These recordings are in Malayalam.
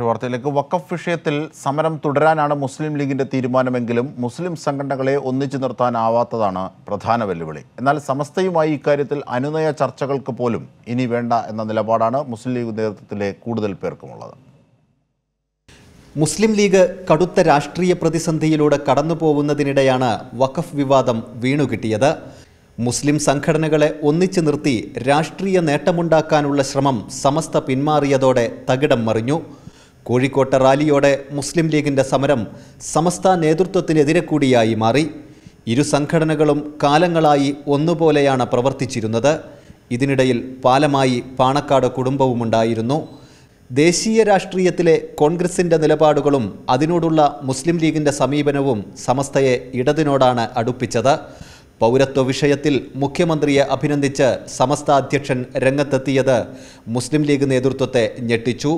മറ്റൊരു വാർത്തയിലേക്ക് വക്കഫ് വിഷയത്തിൽ സമരം തുടരാനാണ് മുസ്ലിം ലീഗിന്റെ തീരുമാനമെങ്കിലും മുസ്ലിം സംഘടനകളെ ഒന്നിച്ചു നിർത്താനാവാത്തതാണ് പ്രധാന വെല്ലുവിളി എന്നാൽ സമസ്തയുമായി ഇക്കാര്യത്തിൽ അനുനയ ചർച്ചകൾക്ക് പോലും ഇനി വേണ്ട എന്ന നിലപാടാണ് മുസ്ലിം ലീഗ് നേതൃത്വത്തിലെ കൂടുതൽ പേർക്കുമുള്ളത് മുസ്ലിം ലീഗ് കടുത്ത രാഷ്ട്രീയ പ്രതിസന്ധിയിലൂടെ കടന്നുപോകുന്നതിനിടെയാണ് വഖഫ് വിവാദം വീണുകിട്ടിയത് മുസ്ലിം സംഘടനകളെ ഒന്നിച്ചു നിർത്തി രാഷ്ട്രീയ നേട്ടമുണ്ടാക്കാനുള്ള ശ്രമം സമസ്ത പിന്മാറിയതോടെ തകിടം മറിഞ്ഞു കോഴിക്കോട്ട് റാലിയോടെ മുസ്ലിം ലീഗിൻ്റെ സമരം സമസ്ത നേതൃത്വത്തിനെതിരെ കൂടിയായി മാറി ഇരു സംഘടനകളും കാലങ്ങളായി ഒന്നുപോലെയാണ് പ്രവർത്തിച്ചിരുന്നത് ഇതിനിടയിൽ പാലമായി പാണക്കാട് കുടുംബവുമുണ്ടായിരുന്നു ദേശീയ രാഷ്ട്രീയത്തിലെ കോൺഗ്രസിൻ്റെ നിലപാടുകളും അതിനോടുള്ള മുസ്ലിം ലീഗിൻ്റെ സമീപനവും സമസ്തയെ ഇടതിനോടാണ് അടുപ്പിച്ചത് പൗരത്വ വിഷയത്തിൽ മുഖ്യമന്ത്രിയെ അഭിനന്ദിച്ച് സമസ്ത അധ്യക്ഷൻ രംഗത്തെത്തിയത് മുസ്ലിം ലീഗ് നേതൃത്വത്തെ ഞെട്ടിച്ചു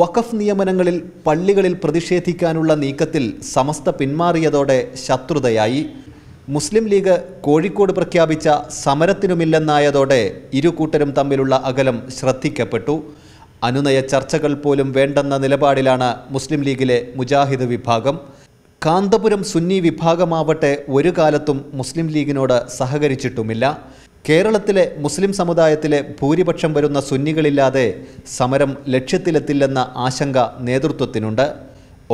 വഖഫ് നിയമനങ്ങളിൽ പള്ളികളിൽ പ്രതിഷേധിക്കാനുള്ള നീക്കത്തിൽ സമസ്ത പിന്മാറിയതോടെ ശത്രുതയായി മുസ്ലിം ലീഗ് കോഴിക്കോട് പ്രഖ്യാപിച്ച സമരത്തിനുമില്ലെന്നായതോടെ ഇരുകൂട്ടരും തമ്മിലുള്ള അകലം ശ്രദ്ധിക്കപ്പെട്ടു അനുനയ ചർച്ചകൾ പോലും വേണ്ടെന്ന നിലപാടിലാണ് മുസ്ലിം ലീഗിലെ മുജാഹിദ് വിഭാഗം കാന്തപുരം സുന്നി വിഭാഗമാവട്ടെ ഒരു കാലത്തും മുസ്ലിം ലീഗിനോട് സഹകരിച്ചിട്ടുമില്ല കേരളത്തിലെ മുസ്ലിം സമുദായത്തിലെ ഭൂരിപക്ഷം വരുന്ന സുന്നികളില്ലാതെ സമരം ലക്ഷ്യത്തിലെത്തില്ലെന്ന ആശങ്ക നേതൃത്വത്തിനുണ്ട്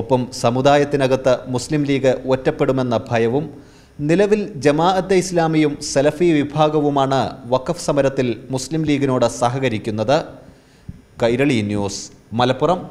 ഒപ്പം സമുദായത്തിനകത്ത് മുസ്ലിം ലീഗ് ഒറ്റപ്പെടുമെന്ന ഭയവും നിലവിൽ ജമാഅത്തെ ഇസ്ലാമിയും സലഫി വിഭാഗവുമാണ് വഖഫ് സമരത്തിൽ മുസ്ലിം ലീഗിനോട് സഹകരിക്കുന്നത് കൈരളി ന്യൂസ് മലപ്പുറം